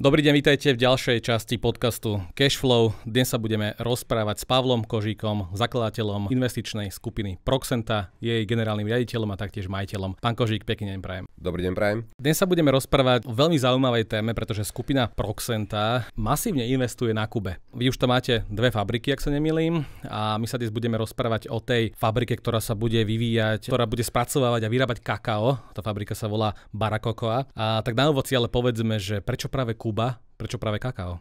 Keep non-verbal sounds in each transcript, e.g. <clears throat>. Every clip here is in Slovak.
Dobrý deň, vítajte v ďalšej časti podcastu Cashflow. Dnes sa budeme rozprávať s Pavlom Kožíkom, zakladateľom investičnej skupiny Proxenta, jej generálnym riaditeľom a taktiež majiteľom. Pán Kožík, pekný deň prajem. Dobrý deň prajem. Dnes sa budeme rozprávať o veľmi zaujímavej téme, pretože skupina Proxenta masívne investuje na Kube. Vy už tam máte dve fabriky, ak sa nemýlim, a my sa dnes budeme rozprávať o tej fabrike, ktorá sa bude vyvíjať, ktorá bude spracovávať a vyrábať kakao. Tá fabrika sa volá Barakokoa. A tak na úvod si ale povedzme, že prečo práve Kuba Kuba, prečo práve kakao?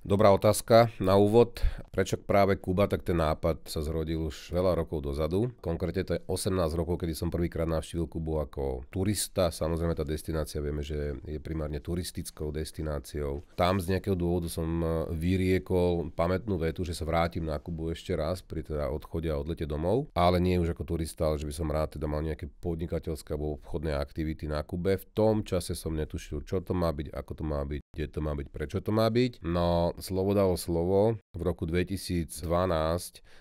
Dobrá otázka na úvod. Prečo práve Kuba, tak ten nápad sa zrodil už veľa rokov dozadu. Konkrétne to je 18 rokov, kedy som prvýkrát navštívil Kubu ako turista. Samozrejme tá destinácia vieme, že je primárne turistickou destináciou. Tam z nejakého dôvodu som e, vyriekol pamätnú vetu, že sa vrátim na Kubu ešte raz pri teda odchode a odlete domov, ale nie už ako turista, ale že by som rád teda mal nejaké podnikateľské alebo obchodné aktivity na Kube. V tom čase som netušil, čo to má byť, ako to má byť, kde to má byť, prečo to má byť. No Slovo dalo slovo v roku 2012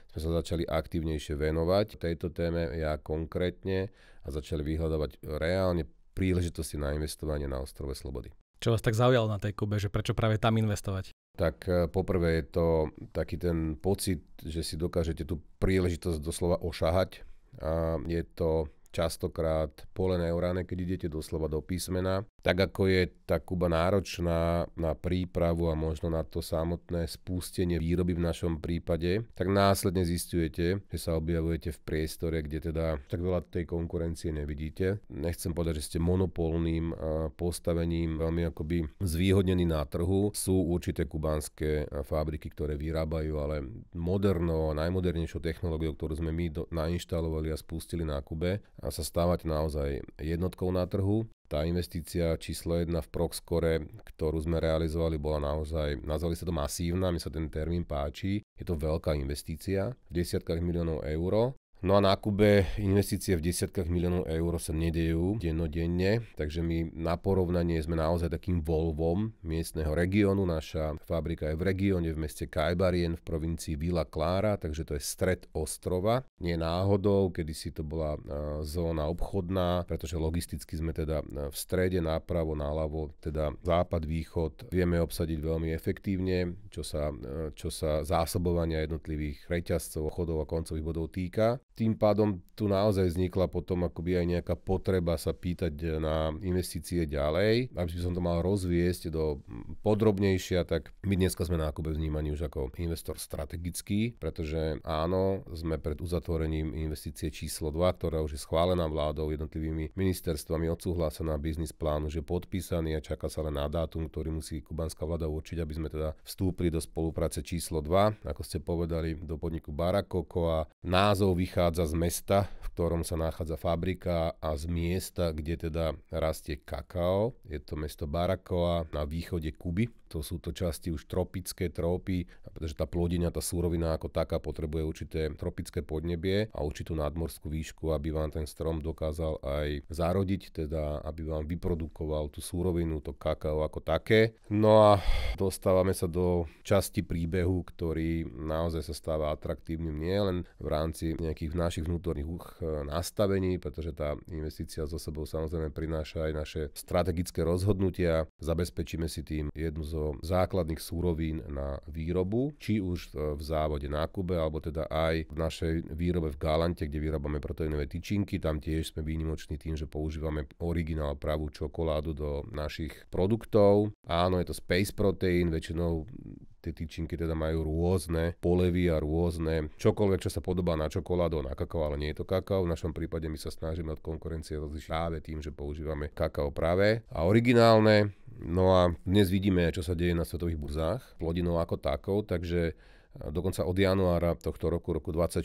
sme sa začali aktívnejšie venovať tejto téme, ja konkrétne, a začali vyhľadávať reálne príležitosti na investovanie na ostrove Slobody. Čo vás tak zaujalo na tej Kube, že prečo práve tam investovať? Tak e, poprvé je to taký ten pocit, že si dokážete tú príležitosť doslova ošahať. A je to častokrát polené oráne, keď idete doslova do písmena, tak ako je tá Kuba náročná na prípravu a možno na to samotné spustenie výroby v našom prípade, tak následne zistujete, že sa objavujete v priestore, kde teda tak veľa tej konkurencie nevidíte. Nechcem povedať, že ste monopolným postavením veľmi akoby zvýhodnení na trhu. Sú určité kubánske fabriky, ktoré vyrábajú, ale modernou, najmodernejšou technológiou, ktorú sme my do, nainštalovali a spustili na Kube, a sa stávať naozaj jednotkou na trhu. Tá investícia číslo 1 v Proxcore, ktorú sme realizovali, bola naozaj, nazvali sa to masívna, mi sa ten termín páči. Je to veľká investícia, v desiatkách miliónov eur No a na Kube investície v desiatkách miliónov eur sa nedejú dennodenne, takže my na porovnanie sme naozaj takým Volvom miestneho regiónu. Naša fabrika je v regióne v meste Kajbarien v provincii Vila Klára, takže to je stred ostrova. Nie náhodou, kedysi to bola e, zóna obchodná, pretože logisticky sme teda e, v strede, nápravo, náľavo, teda západ, východ vieme obsadiť veľmi efektívne, čo sa, e, čo sa zásobovania jednotlivých reťazcov, chodov a koncových bodov týka tým pádom tu naozaj vznikla potom akoby aj nejaká potreba sa pýtať e, na investície ďalej. Aby som to mal rozviesť do podrobnejšia, tak my dneska sme na akobe vnímaní už ako investor strategický, pretože áno, sme pred uzatvorením investície číslo 2, ktorá už je schválená vládou, jednotlivými ministerstvami, odsúhlasená biznis plán už je podpísaný a čaká sa len na dátum, ktorý musí kubanská vláda určiť, aby sme teda vstúpili do spolupráce číslo 2, ako ste povedali, do podniku Barakoko a názov vychádza pochádza z mesta, v ktorom sa nachádza fabrika a z miesta, kde teda rastie kakao. Je to mesto Barakoa na východe Kuby to sú to časti už tropické trópy, pretože tá plodina, tá súrovina ako taká potrebuje určité tropické podnebie a určitú nadmorskú výšku, aby vám ten strom dokázal aj zarodiť, teda aby vám vyprodukoval tú súrovinu, to kakao ako také. No a dostávame sa do časti príbehu, ktorý naozaj sa stáva atraktívnym nielen v rámci nejakých našich vnútorných eh, nastavení, pretože tá investícia zo sebou samozrejme prináša aj naše strategické rozhodnutia. Zabezpečíme si tým jednu zo do základných súrovín na výrobu, či už e, v závode na Kube, alebo teda aj v našej výrobe v Galante, kde vyrábame proteínové tyčinky. Tam tiež sme výnimoční tým, že používame originál pravú čokoládu do našich produktov. Áno, je to space protein, väčšinou tie tyčinky teda majú rôzne polevy a rôzne čokoľvek, čo sa podobá na čokoládu, na kakao, ale nie je to kakao. V našom prípade my sa snažíme od konkurencie rozlišiť práve tým, že používame kakao práve a originálne No a dnes vidíme, čo sa deje na svetových burzách, plodinou ako takou, takže dokonca od januára tohto roku, roku 24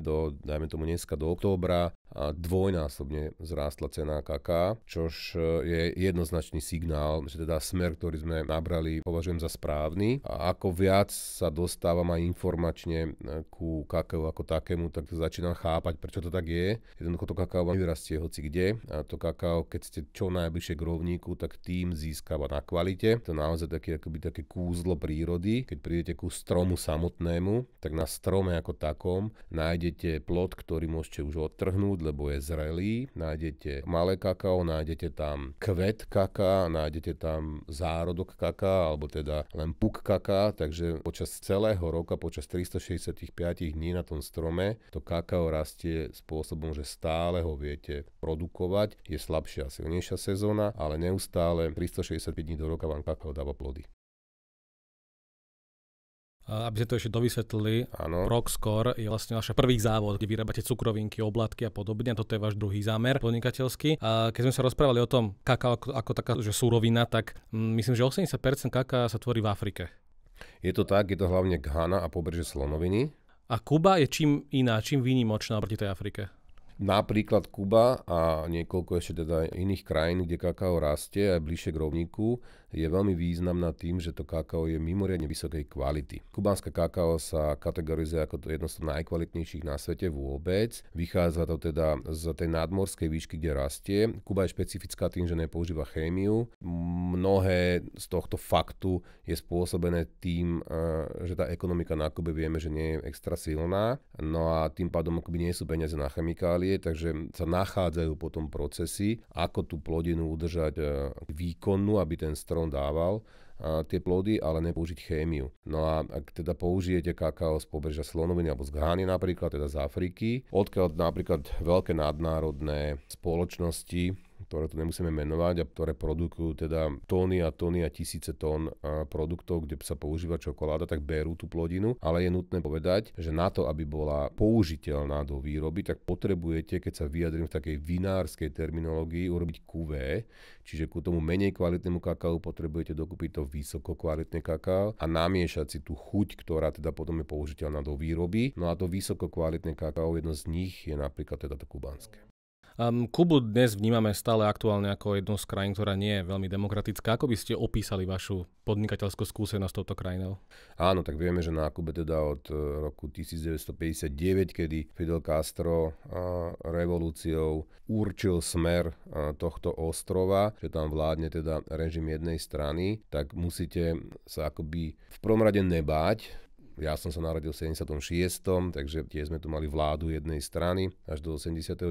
do, dajme tomu dneska, do októbra a dvojnásobne zrástla cena KK, čož e, je jednoznačný signál, že teda smer, ktorý sme nabrali, považujem za správny. A ako viac sa dostávam aj informačne e, ku kakao ako takému, tak začínam chápať, prečo to tak je. Jednoducho to kakao vám vyrastie hoci kde. A to kakao, keď ste čo najbližšie k rovníku, tak tým získava na kvalite. To je naozaj také, akoby, také kúzlo prírody. Keď prídete ku stromu sa samotnému, tak na strome ako takom nájdete plod, ktorý môžete už odtrhnúť, lebo je zrelý. Nájdete malé kakao, nájdete tam kvet kaká, nájdete tam zárodok kaká, alebo teda len puk kaká, takže počas celého roka, počas 365 dní na tom strome, to kakao rastie spôsobom, že stále ho viete produkovať. Je slabšia a silnejšia sezóna, ale neustále 365 dní do roka vám kakao dáva plody aby ste to ešte dovysvetlili, ano. Proxcore je vlastne váš prvý závod, kde vyrábate cukrovinky, oblatky a podobne. A toto je váš druhý zámer podnikateľský. A keď sme sa rozprávali o tom kaká ako, ako taká že súrovina, tak mm, myslím, že 80% kaká sa tvorí v Afrike. Je to tak, je to hlavne Ghana a pobreže Slonoviny. A Kuba je čím iná, čím výnimočná proti tej Afrike? Napríklad Kuba a niekoľko ešte teda iných krajín, kde kakao rastie aj bližšie k rovníku, je veľmi významná tým, že to kakao je mimoriadne vysokej kvality. Kubánska kakao sa kategorizuje ako to jedno z najkvalitnejších na svete vôbec. Vychádza to teda z tej nadmorskej výšky, kde rastie. Kuba je špecifická tým, že nepoužíva chémiu. Mnohé z tohto faktu je spôsobené tým, eh, že tá ekonomika na Kube vieme, že nie je extra silná. No a tým pádom akoby nie sú peniaze na chemikálie, takže sa nachádzajú potom procesy, ako tú plodinu udržať eh, výkonnú, aby ten strom on dával, a tie plody, ale nepoužiť chémiu. No a ak teda použijete kakao z pobrežia Slonoviny alebo z Ghány, napríklad, teda z Afriky, odkiaľ napríklad veľké nadnárodné spoločnosti ktoré tu nemusíme menovať a ktoré produkujú teda tóny a tóny a tisíce tón produktov, kde sa používa čokoláda, tak berú tú plodinu, ale je nutné povedať, že na to, aby bola použiteľná do výroby, tak potrebujete, keď sa vyjadrím v takej vinárskej terminológii, urobiť QV, čiže ku tomu menej kvalitnému kakao potrebujete dokúpiť to vysoko kvalitné kakao a namiešať si tú chuť, ktorá teda potom je použiteľná do výroby. No a to vysoko kvalitné kakao, jedno z nich je napríklad teda to kubánske. Um, Kubu dnes vnímame stále aktuálne ako jednu z krajín, ktorá nie je veľmi demokratická. Ako by ste opísali vašu podnikateľskú skúsenosť s touto krajinou? Áno, tak vieme, že na Kube teda od e, roku 1959, kedy Fidel Castro a, e, revolúciou určil smer a, e, tohto ostrova, že tam vládne teda režim jednej strany, tak musíte sa akoby v prvom rade nebáť, ja som sa narodil v 76., takže tie sme tu mali vládu jednej strany až do 89.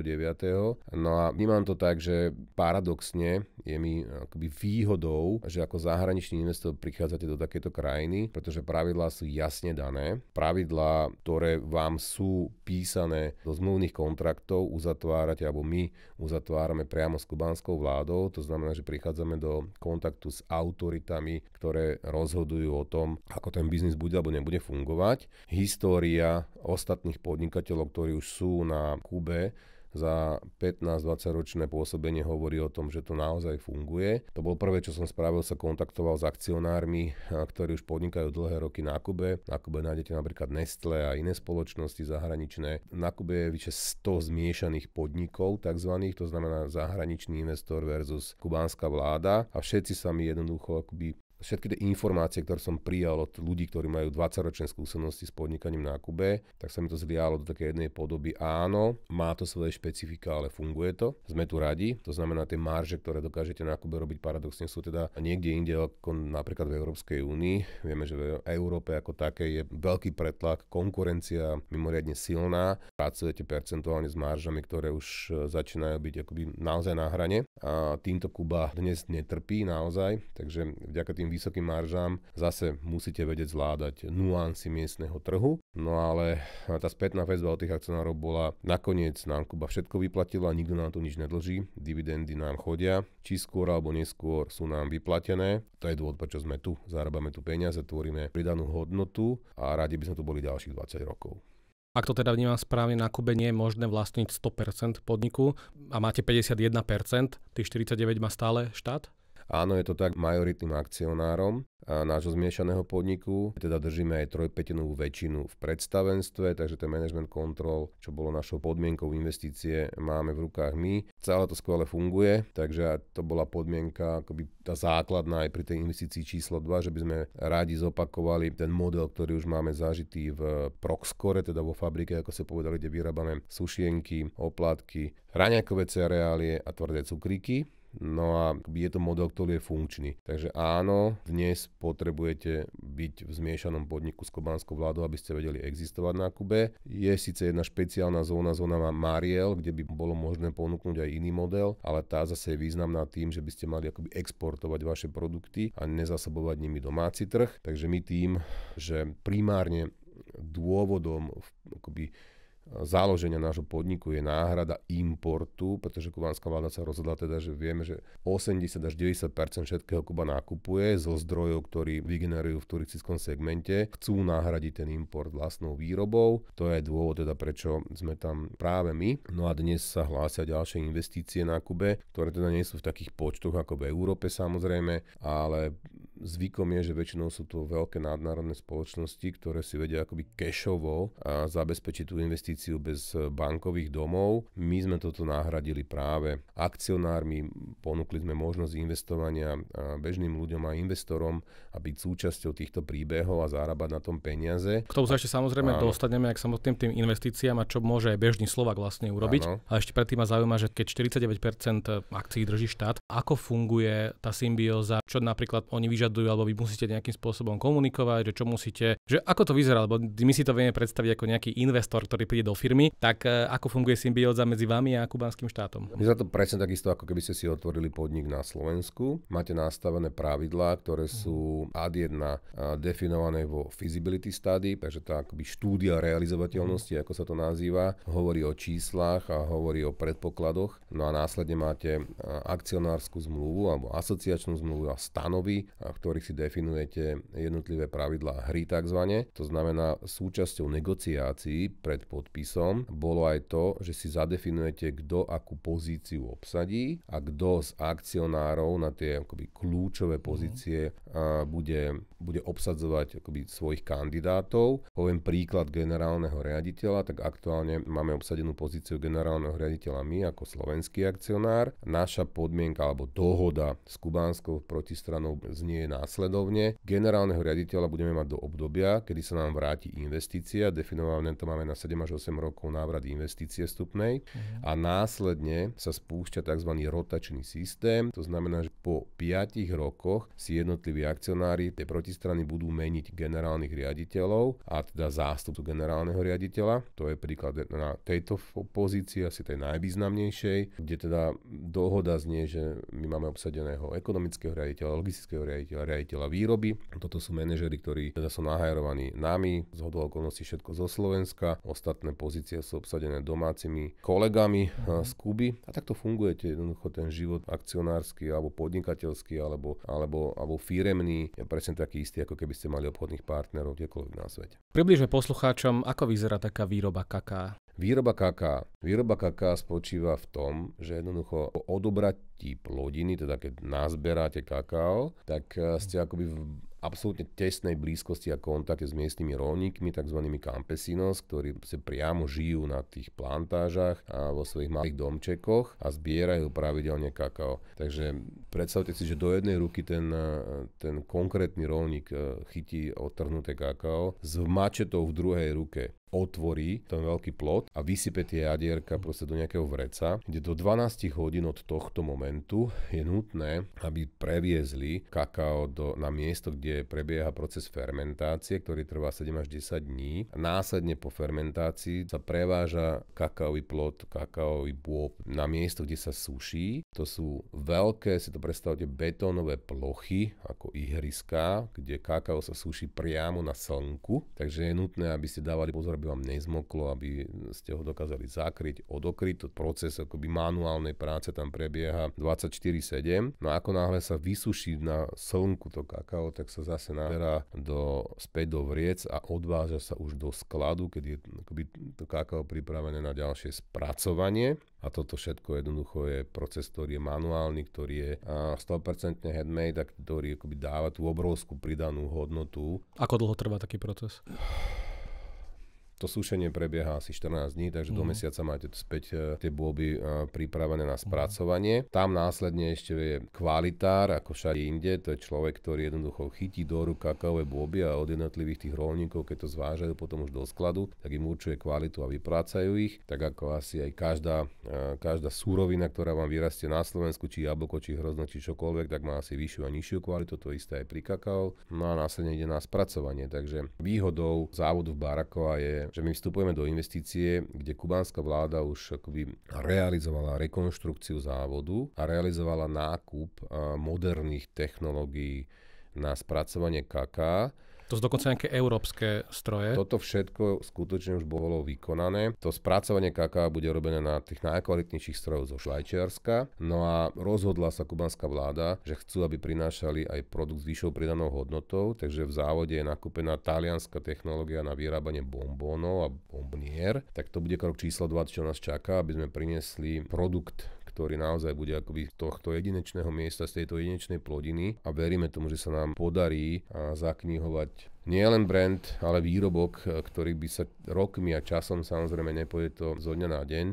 No a vnímam to tak, že paradoxne je mi eh, akoby výhodou, že ako zahraničný investor prichádzate do takéto krajiny, pretože pravidlá sú jasne dané. Pravidlá, ktoré vám sú písané do zmluvných kontraktov, uzatvárate alebo my uzatvárame priamo s kubánskou vládou. To znamená, že prichádzame do kontaktu s autoritami, ktoré rozhodujú o tom, ako ten biznis bude alebo nebude fungovať fungovať. História ostatných podnikateľov, ktorí už sú na Kube, za 15-20 ročné pôsobenie hovorí o tom, že to naozaj funguje. To bol prvé, čo som spravil, sa kontaktoval s akcionármi, ktorí už podnikajú dlhé roky na Kube. Na Kube nájdete napríklad Nestle a iné spoločnosti zahraničné. Na Kube je vyše 100 zmiešaných podnikov, tzv. to znamená zahraničný investor versus kubánska vláda a všetci sa mi jednoducho akoby všetky tie informácie, ktoré som prijal od ľudí, ktorí majú 20-ročné skúsenosti s podnikaním na Kube, tak sa mi to zlialo do takej jednej podoby. Áno, má to svoje špecifika, ale funguje to. Sme tu radi. To znamená, tie marže, ktoré dokážete na Kube robiť paradoxne, sú teda niekde inde ako napríklad v Európskej únii. Vieme, že v Európe ako také je veľký pretlak, konkurencia mimoriadne silná. Pracujete percentuálne s maržami, ktoré už e, začínajú byť akoby naozaj na hrane. A týmto Kuba dnes netrpí naozaj, takže vďaka tým vysokým maržám zase musíte vedieť zvládať nuancy miestneho trhu. No ale e, tá spätná väzba od tých akcionárov bola nakoniec nám Kuba všetko vyplatila, nikto nám tu nič nedlží, dividendy nám chodia, či skôr alebo neskôr sú nám vyplatené. To je dôvod, prečo sme tu, zarábame tu peniaze, tvoríme pridanú hodnotu a radi by sme tu boli ďalších 20 rokov. Ak to teda vnímam správne, na Kube nie je možné vlastniť 100% podniku a máte 51%, tých 49 má stále štát? Áno, je to tak, majoritným akcionárom nášho zmiešaného podniku, teda držíme aj trojpetenú väčšinu v predstavenstve, takže ten management control, čo bolo našou podmienkou investície, máme v rukách my. Celé to skvele funguje, takže to bola podmienka, akoby tá základná aj pri tej investícii číslo 2, že by sme rádi zopakovali ten model, ktorý už máme zažitý v Proxcore, teda vo fabrike, ako sa povedali, kde vyrábame sušienky, oplatky, raňakové cereálie a tvrdé cukríky No a je to model, ktorý je funkčný. Takže áno, dnes potrebujete byť v zmiešanom podniku s kubánskou vládou, aby ste vedeli existovať na Kube. Je síce jedna špeciálna zóna, zóna Mariel, kde by bolo možné ponúknuť aj iný model, ale tá zase je významná tým, že by ste mali akoby exportovať vaše produkty a nezasobovať nimi domáci trh. Takže my tým, že primárne dôvodom akoby založenia nášho podniku je náhrada importu, pretože kubánska vláda sa rozhodla teda, že vieme, že 80 až 90 všetkého Kuba nakupuje zo zdrojov, ktorí vygenerujú v turistickom segmente. Chcú nahradiť ten import vlastnou výrobou. To je dôvod teda, prečo sme tam práve my. No a dnes sa hlásia ďalšie investície na Kube, ktoré teda nie sú v takých počtoch ako v Európe samozrejme, ale Zvykom je, že väčšinou sú to veľké nadnárodné spoločnosti, ktoré si vedia akoby cashovo a zabezpečiť tú investíciu bez e, bankových domov. My sme toto nahradili práve akcionármi, ponúkli sme možnosť investovania e, bežným ľuďom a investorom a byť súčasťou týchto príbehov a zarábať na tom peniaze. K tomu sa ešte samozrejme Áno. dostaneme k samotným tým investíciám a čo môže aj bežný Slovak vlastne urobiť. Áno. A ešte predtým ma zaujíma, že keď 49% akcií drží štát, ako funguje tá symbióza, čo napríklad oni vyžadujú vyžadujú, alebo vy musíte nejakým spôsobom komunikovať, že čo musíte, že ako to vyzerá, lebo my si to vieme predstaviť ako nejaký investor, ktorý príde do firmy, tak e, ako funguje symbióza medzi vami a kubánskym štátom? My za to presne takisto, ako keby ste si otvorili podnik na Slovensku. Máte nastavené pravidlá, ktoré mhm. sú ad 1 definované vo feasibility study, takže tá akoby štúdia realizovateľnosti, mhm. ako sa to nazýva, hovorí o číslach a hovorí o predpokladoch. No a následne máte akcionárskú zmluvu alebo asociačnú zmluvu a stanovy, v ktorých si definujete jednotlivé pravidlá hry tzv. To znamená, súčasťou negociácií pred podpisom bolo aj to, že si zadefinujete, kto akú pozíciu obsadí a kto z akcionárov na tie akoby, kľúčové mhm. pozície mm. bude bude obsadzovať akoby svojich kandidátov. Poviem príklad generálneho riaditeľa, tak aktuálne máme obsadenú pozíciu generálneho riaditeľa my ako slovenský akcionár. Naša podmienka alebo dohoda s kubánskou protistranou znie následovne. Generálneho riaditeľa budeme mať do obdobia, kedy sa nám vráti investícia, definované to máme na 7 až 8 rokov návrat investície vstupnej mhm. a následne sa spúšťa tzv. rotačný systém, to znamená, že po 5 rokoch si jednotliví akcionári tej proti strany budú meniť generálnych riaditeľov a teda zástupcu generálneho riaditeľa. To je príklad na tejto pozícii, asi tej najvýznamnejšej, kde teda dohoda znie, že my máme obsadeného ekonomického riaditeľa, logistického riaditeľa, riaditeľa výroby. Toto sú manažery, ktorí teda sú nahajerovaní nami, z okolností všetko zo Slovenska. Ostatné pozície sú obsadené domácimi kolegami eh, z mhm. Kuby. A takto funguje. jednoducho ten život akcionársky alebo podnikateľský alebo, alebo, alebo firemný. Je presne taký istý, ako keby ste mali obchodných partnerov kdekoľvek na svete. Približme poslucháčom, ako vyzerá taká výroba kaká. Výroba kaká. Výroba kaká spočíva v tom, že jednoducho odobrať ti plodiny, teda keď nazberáte kakao, tak eh, ste akoby v absolútne tesnej blízkosti a kontakte s miestnymi rolníkmi, tzv. campesinos, ktorí sa priamo žijú na tých plantážach a vo svojich malých domčekoch a zbierajú pravidelne kakao. Takže predstavte si, že do jednej ruky ten, e, ten konkrétny rolník e, chytí otrhnuté kakao s mačetou v druhej ruke otvorí ten veľký plot a vysype tie jadierka proste do nejakého vreca, kde do 12 hodín od tohto momentu je nutné, aby previezli kakao do, na miesto, kde prebieha proces fermentácie, ktorý trvá 7 až 10 dní. Následne po fermentácii sa preváža kakaový plot, kakaový bôb na miesto, kde sa suší. To sú veľké, si to predstavte, betónové plochy, ako ihriska, kde kakao sa suší priamo na slnku. Takže je nutné, aby ste dávali pozor, aby vám nezmoklo, aby ste ho dokázali zakryť, odokryť. To proces akoby manuálnej práce tam prebieha 24-7. No ako náhle sa vysuší na slnku to kakao, tak sa zase naberá do, späť do vriec a odváža sa už do skladu, keď je akoby to kakao pripravené na ďalšie spracovanie. A toto všetko jednoducho je proces, ktorý je manuálny, ktorý je 100% handmade a ktorý akoby dáva tú obrovskú pridanú hodnotu. Ako dlho trvá taký proces? To sušenie prebieha asi 14 dní, takže mm. do mhm. mesiaca máte späť e, tie bôby e, pripravené na mhm. spracovanie. Tam následne ešte je kvalitár, ako všade inde, to je človek, ktorý jednoducho chytí do rúk kakaové bôby a od jednotlivých tých rolníkov, keď to zvážajú potom už do skladu, tak im určuje kvalitu a vyprácajú ich, tak ako asi aj každá, e, každá súrovina, ktorá vám vyrastie na Slovensku, či jablko, či hrozno, či čokoľvek, tak má asi vyššiu a nižšiu kvalitu, to isté aj pri kakao. No a následne ide na spracovanie, takže výhodou závodu v Barakova je že my vstupujeme do investície, kde kubánska vláda už akoby realizovala rekonštrukciu závodu a realizovala nákup moderných technológií na spracovanie kaká to sú dokonca nejaké európske stroje. Toto všetko skutočne už bolo vykonané. To spracovanie kaká bude robené na tých najkvalitnejších strojov zo Švajčiarska. No a rozhodla sa kubanská vláda, že chcú, aby prinášali aj produkt s vyššou pridanou hodnotou, takže v závode je nakúpená talianská technológia na vyrábanie bombónov a bombnier. Tak to bude krok číslo 20, čo nás čaká, aby sme priniesli produkt, ktorý naozaj bude akoby z tohto jedinečného miesta, z tejto jedinečnej plodiny a veríme tomu, že sa nám podarí zaknihovať nielen brand, ale výrobok, e, ktorý by sa rokmi a časom, samozrejme nepôjde to zo dňa na deň,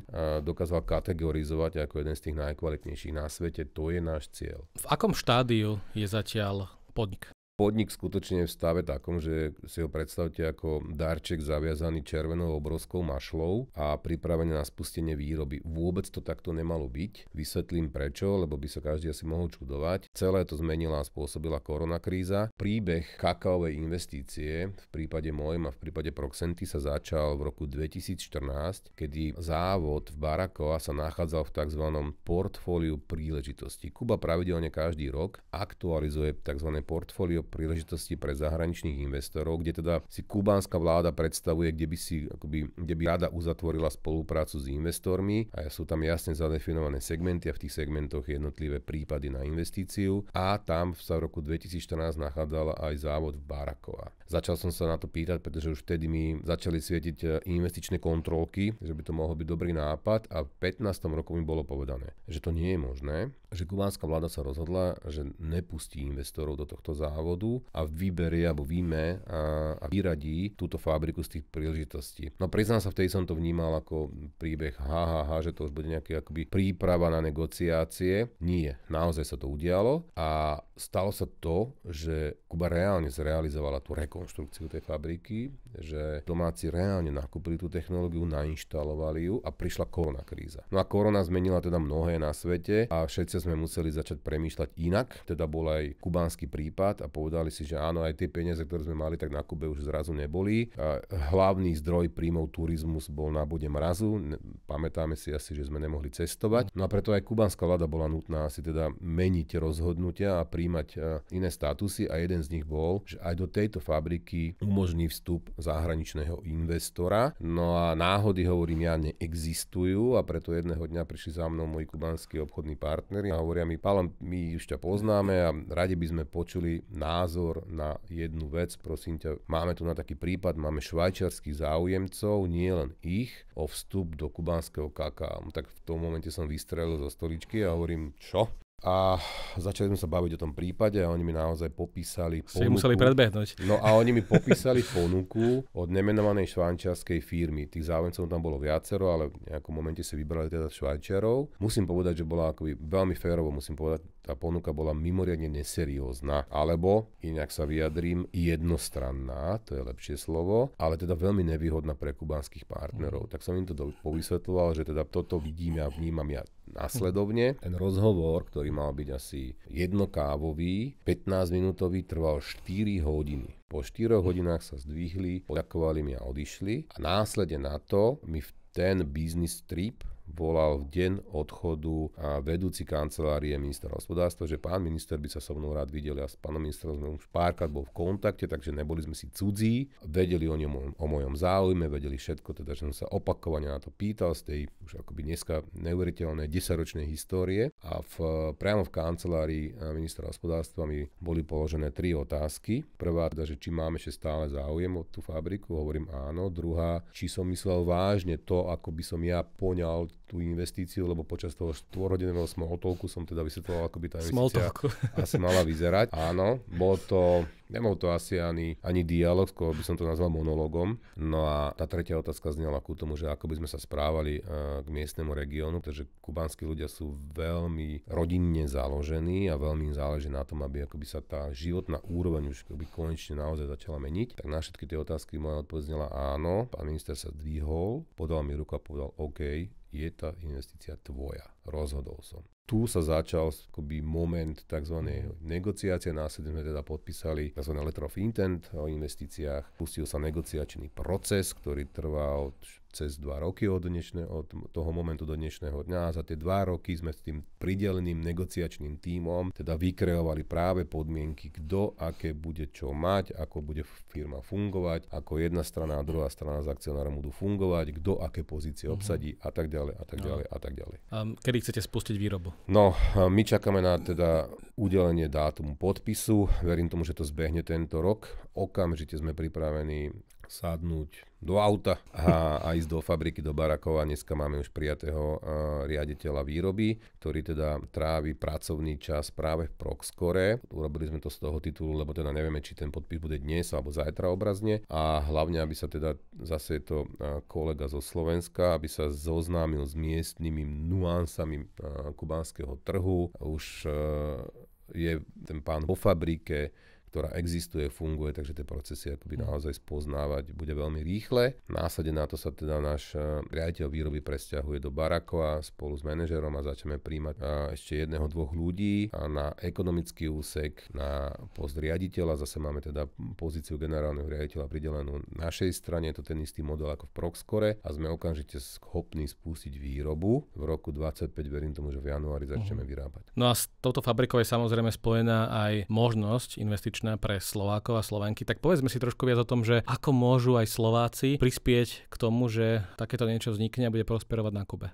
dokázal kategorizovať ako jeden z tých najkvalitnejších na svete. To je náš cieľ. V akom štádiu je zatiaľ podnik? podnik skutočne v stave takom, že si ho predstavte ako darček zaviazaný červenou obrovskou mašlou a pripravený na spustenie výroby. Vôbec to takto nemalo byť. Vysvetlím prečo, lebo by sa každý asi mohol čudovať. Celé to zmenila a spôsobila koronakríza. Príbeh kakaovej investície v prípade môjom a v prípade Proxenty sa začal v roku 2014, kedy závod v Barakoa sa nachádzal v tzv. portfóliu príležitosti. Kuba pravidelne každý rok aktualizuje tzv. portfólio príležitosti pre zahraničných investorov, kde teda si kubánska vláda predstavuje, kde by si akoby, kde by rada uzatvorila spoluprácu s investormi a sú tam jasne zadefinované segmenty a v tých segmentoch jednotlivé prípady na investíciu a tam sa v roku 2014 nachádzal aj závod v Barakova. Začal som sa na to pýtať, pretože už vtedy mi začali svietiť e, investičné kontrolky, že by to mohol byť dobrý nápad a v 15. roku mi bolo povedané, že to nie je možné, že kubánska vláda sa rozhodla, že nepustí investorov do tohto závodu a vyberie alebo víme a, a vyradí túto fabriku z tých príležitostí. No priznám sa, vtedy som to vnímal ako príbeh hahaha, že to už bude nejaký akoby príprava na negociácie. Nie, naozaj sa to udialo a stalo sa to, že Kuba reálne zrealizovala tú rekonštrukciu tej fabriky, že domáci reálne nakúpili tú technológiu, nainštalovali ju a prišla korona kríza. No a korona zmenila teda mnohé na svete a všetci sme museli začať premýšľať inak. Teda bol aj kubánsky prípad a povedali si, že áno, aj tie peniaze, ktoré sme mali, tak na Kube už zrazu neboli. A hlavný zdroj príjmov turizmus bol na bode mrazu. Pamätáme si asi, že sme nemohli cestovať. No a preto aj kubánska vláda bola nutná asi teda meniť rozhodnutia a príjmať e, iné statusy a jeden z nich bol, že aj do tejto fabriky umožní vstup zahraničného investora. No a náhody, hovorím ja, neexistujú a preto jedného dňa prišli za mnou moji kubanskí obchodní partneri a hovoria mi, Pálom, my už ťa poznáme a radi by sme počuli názor na jednu vec. Prosím ťa, máme tu na taký prípad, máme švajčiarských záujemcov, nie len ich, o vstup do kubánskeho kaká. Tak v tom momente som vystrelil zo stoličky a hovorím, čo? A začali sme sa baviť o tom prípade a oni mi naozaj popísali si ponuku. museli predbehnúť. No a oni mi <laughs> popísali ponuku od nemenovanej švajčiarskej firmy. Tých záujemcov tam bolo viacero, ale v nejakom momente si vybrali teda švajčiarov. Musím povedať, že bola akoby veľmi férovo, musím povedať, tá ponuka bola mimoriadne neseriózna. Alebo, inak sa vyjadrím, jednostranná, to je lepšie slovo, ale teda veľmi nevýhodná pre kubánskych partnerov. Mm. Tak som im to povysvetloval, že teda toto vidím ja, vnímam ja následovne. Ten rozhovor, ktorý mal byť asi jednokávový, 15-minútový, trval 4 hodiny. Po 4 hodinách sa zdvihli, poďakovali mi a odišli. A následne na to mi v ten business trip volal v deň odchodu a vedúci kancelárie ministra hospodárstva, že pán minister by sa so mnou rád videl. Ja s pánom ministrom sme už párkrát bol v kontakte, takže neboli sme si cudzí. Vedeli o, ňom, o mojom záujme, vedeli všetko, teda že som sa opakovane na to pýtal z tej už akoby dneska neuveriteľnej desaťročnej histórie. A v, priamo v kancelárii eh, ministra hospodárstva mi boli položené tri otázky. Prvá, teda, že či máme ešte stále záujem o tú fabriku, hovorím áno. Druhá, či som myslel vážne to, ako by som ja poňal tú investíciu, lebo počas toho štvorhodinného smalltalku som teda vysvetloval, ako by tá investícia <laughs> asi mala vyzerať. Áno, bolo to, nebol to asi ani, ani dialog, skoro by som to nazval monologom. No a tá tretia otázka znela ku tomu, že ako by sme sa správali uh, k miestnemu regiónu, pretože kubánsky ľudia sú veľmi rodinne založení a veľmi im záleží na tom, aby akoby sa tá životná úroveň už akoby konečne naozaj začala meniť. Tak na všetky tie otázky moja odpoveď znela áno. Pán minister sa zdvihol, podal mi ruku a povedal OK, je tá investícia tvoja. Rozhodol som. Tu sa začal akoby moment tzv. Mhm. negociácie, následne sme teda podpísali tzv. letter of intent o investíciách. Pustil sa negociačný proces, ktorý trval cez dva roky od, dnešné, od toho momentu do dnešného dňa. A za tie dva roky sme s tým prideleným negociačným tímom teda vykreovali práve podmienky, kto aké bude čo mať, ako bude firma fungovať, ako jedna strana a druhá strana z akcionárom budú fungovať, kto aké pozície mhm. obsadí a tak ďalej a tak no. ďalej a tak ďalej. A ehm, kedy chcete spustiť výrobu? No, my čakáme na teda udelenie dátumu podpisu. Verím tomu, že to zbehne tento rok. Okamžite sme pripravení sadnúť do auta a, a ísť do fabriky, do barakov a dneska máme už prijatého uh, riaditeľa výroby, ktorý teda trávi pracovný čas práve v Proxcore. Urobili sme to z toho titulu, lebo teda nevieme, či ten podpis bude dnes alebo zajtra obrazne a hlavne, aby sa teda zase to uh, kolega zo Slovenska, aby sa zoznámil s miestnymi nuansami uh, kubánskeho trhu. Už uh, je ten pán vo fabrike, ktorá existuje, funguje, takže tie procesy akoby mhm. naozaj spoznávať bude veľmi rýchle. Následne na to sa teda náš e, riaditeľ výroby presťahuje do a spolu s manažerom a začneme príjmať e, ešte jedného, dvoch ľudí a na ekonomický úsek, na post riaditeľa, zase máme teda pozíciu generálneho riaditeľa pridelenú našej strane, je to ten istý model ako v Proxcore a sme okamžite schopní spustiť výrobu. V roku 25 verím tomu, že v januári začneme mhm. vyrábať. No a s touto fabrikou je samozrejme spojená aj možnosť investičných užitočná pre Slovákov a Slovenky. Tak povedzme si trošku viac o tom, že ako môžu aj Slováci prispieť k tomu, že takéto niečo vznikne a bude prosperovať na Kube.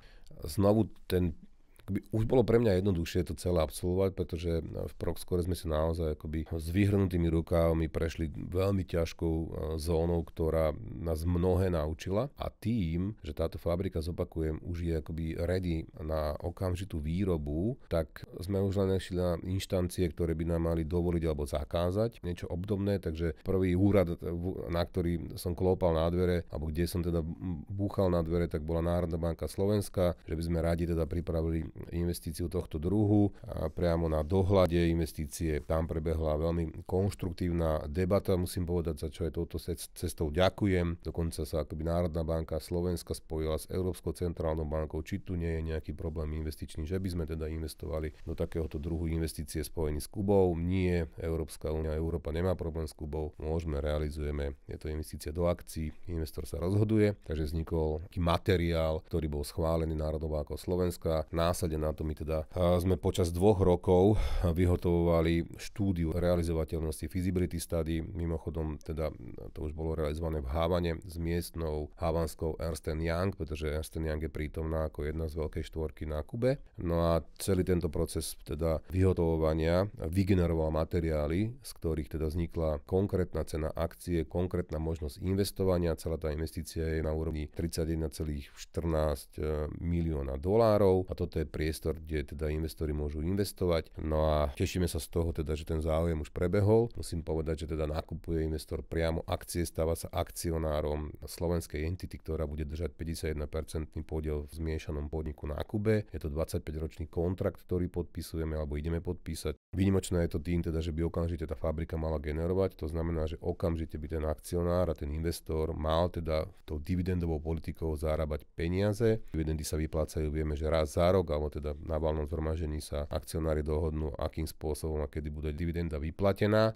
Znovu ten Akoby, už bolo pre mňa jednoduchšie to celé absolvovať, pretože no, v Proxcore sme si naozaj akoby s vyhrnutými rukávmi prešli veľmi ťažkou e, zónou, ktorá nás mnohé naučila a tým, že táto fabrika, zopakujem, už je akoby ready na okamžitú výrobu, tak sme už len nešli na inštancie, ktoré by nám mali dovoliť alebo zakázať niečo obdobné, takže prvý úrad, na ktorý som klopal na dvere, alebo kde som teda búchal na dvere, tak bola Národná banka Slovenska, že by sme radi teda pripravili investíciu tohto druhu. A priamo na dohľade investície tam prebehla veľmi konštruktívna debata, musím povedať, za čo aj touto cestou ďakujem. Dokonca sa akoby Národná banka Slovenska spojila s Európskou centrálnou bankou, či tu nie je nejaký problém investičný, že by sme teda investovali do takéhoto druhu investície spojení s Kubou. Nie, Európska únia, Európa nemá problém s Kubou, môžeme, realizujeme, je to investícia do akcií, investor sa rozhoduje, takže vznikol materiál, ktorý bol schválený Národnou bankou Slovenska. Nás následne na to my teda sme počas dvoch rokov vyhotovovali štúdiu realizovateľnosti feasibility study. Mimochodom, teda to už bolo realizované v Havane s miestnou havanskou Ernst Young, pretože Ernst Young je prítomná ako jedna z veľkej štvorky na Kube. No a celý tento proces teda vyhotovovania vygeneroval materiály, z ktorých teda vznikla konkrétna cena akcie, konkrétna možnosť investovania. Celá tá investícia je na úrovni 31,14 eh, milióna dolárov a toto je priestor, kde teda investori môžu investovať. No a tešíme sa z toho teda, že ten záujem už prebehol. Musím povedať, že teda nakupuje investor priamo akcie, stáva sa akcionárom slovenskej entity, ktorá bude držať 51% podiel v zmiešanom podniku na Kube. Je to 25-ročný kontrakt, ktorý podpisujeme alebo ideme podpísať. Výnimočné je to tým teda, že by okamžite tá fabrika mala generovať, to znamená, že okamžite by ten akcionár a ten investor mal teda tou dividendovou politikou zarábať peniaze. Dividendy sa vyplácajú, vieme, že raz za rok alebo alebo teda na valnom zhromaždení sa akcionári dohodnú, akým spôsobom a kedy bude dividenda vyplatená.